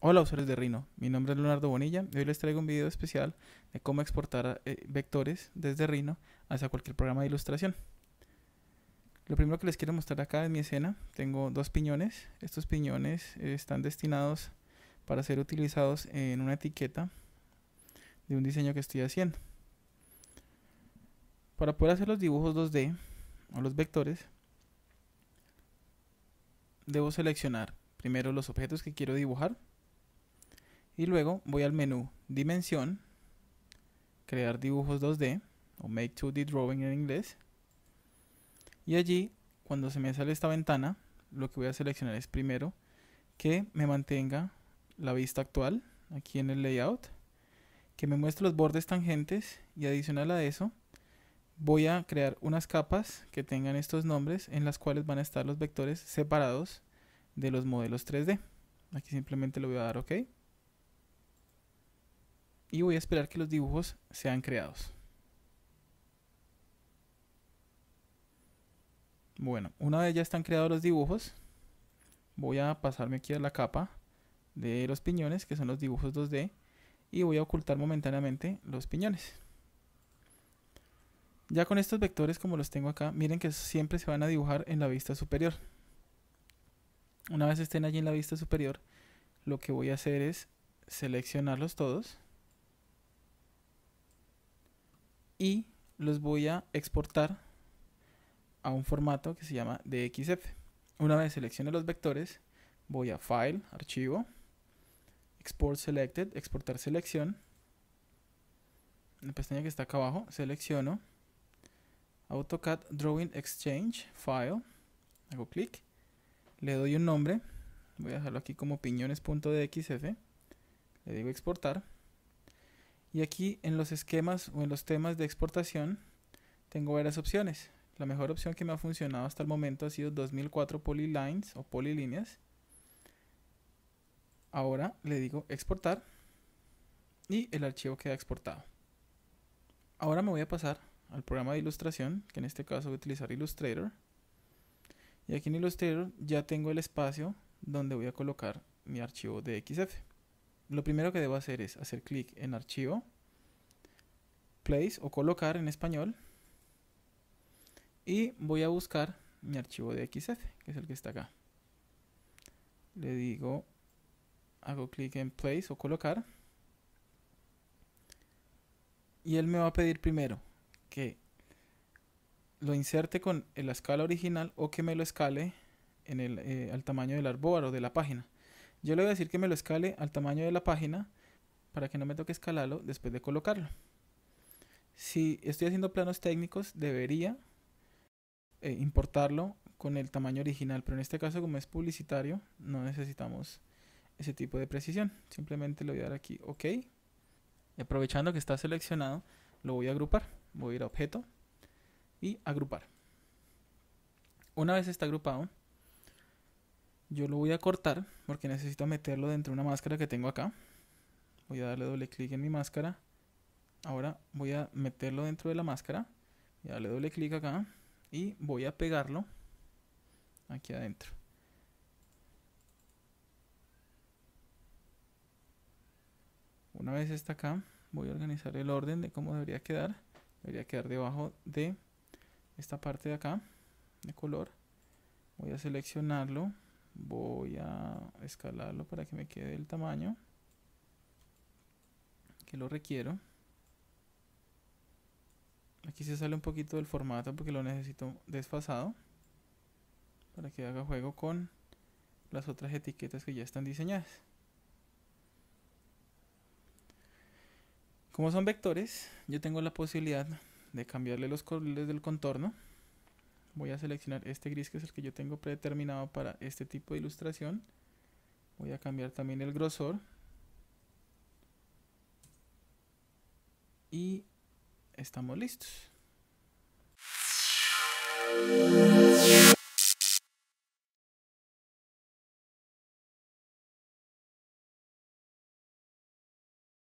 Hola usuarios de Rhino, mi nombre es Leonardo Bonilla y hoy les traigo un video especial de cómo exportar eh, vectores desde Rhino hacia cualquier programa de ilustración. Lo primero que les quiero mostrar acá en mi escena, tengo dos piñones. Estos piñones eh, están destinados para ser utilizados en una etiqueta de un diseño que estoy haciendo. Para poder hacer los dibujos 2D o los vectores, debo seleccionar primero los objetos que quiero dibujar y luego voy al menú dimensión, crear dibujos 2D o make 2D drawing en inglés y allí cuando se me sale esta ventana lo que voy a seleccionar es primero que me mantenga la vista actual aquí en el layout que me muestre los bordes tangentes y adicional a eso voy a crear unas capas que tengan estos nombres en las cuales van a estar los vectores separados de los modelos 3D. Aquí simplemente le voy a dar OK. Y voy a esperar que los dibujos sean creados. Bueno, una vez ya están creados los dibujos, voy a pasarme aquí a la capa de los piñones, que son los dibujos 2D, y voy a ocultar momentáneamente los piñones. Ya con estos vectores como los tengo acá, miren que siempre se van a dibujar en la vista superior. Una vez estén allí en la vista superior, lo que voy a hacer es seleccionarlos todos y los voy a exportar a un formato que se llama DXF. Una vez seleccione los vectores, voy a File, Archivo, Export Selected, Exportar Selección. La pestaña que está acá abajo, selecciono AutoCAD Drawing Exchange File. Hago clic. Le doy un nombre. Voy a dejarlo aquí como piñones.dxf. Le digo exportar. Y aquí en los esquemas o en los temas de exportación tengo varias opciones. La mejor opción que me ha funcionado hasta el momento ha sido 2004 Polylines o Polilíneas. Ahora le digo exportar y el archivo queda exportado. Ahora me voy a pasar al programa de ilustración, que en este caso voy a utilizar Illustrator. Y aquí en Illustrator ya tengo el espacio donde voy a colocar mi archivo de XF. Lo primero que debo hacer es hacer clic en archivo, place o colocar en español. Y voy a buscar mi archivo de XF, que es el que está acá. Le digo, hago clic en place o colocar. Y él me va a pedir primero lo inserte con la escala original o que me lo escale en el, eh, al tamaño del árbol o de la página. Yo le voy a decir que me lo escale al tamaño de la página para que no me toque escalarlo después de colocarlo. Si estoy haciendo planos técnicos, debería eh, importarlo con el tamaño original, pero en este caso como es publicitario, no necesitamos ese tipo de precisión. Simplemente le voy a dar aquí OK. Aprovechando que está seleccionado, lo voy a agrupar. Voy a ir a objeto, y agrupar. Una vez está agrupado, yo lo voy a cortar porque necesito meterlo dentro de una máscara que tengo acá. Voy a darle doble clic en mi máscara. Ahora voy a meterlo dentro de la máscara. Voy darle doble clic acá y voy a pegarlo aquí adentro. Una vez está acá, voy a organizar el orden de cómo debería quedar. Debería quedar debajo de esta parte de acá de color voy a seleccionarlo voy a escalarlo para que me quede el tamaño que lo requiero aquí se sale un poquito del formato porque lo necesito desfasado para que haga juego con las otras etiquetas que ya están diseñadas como son vectores yo tengo la posibilidad de cambiarle los colores del contorno, voy a seleccionar este gris que es el que yo tengo predeterminado para este tipo de ilustración. Voy a cambiar también el grosor. Y estamos listos.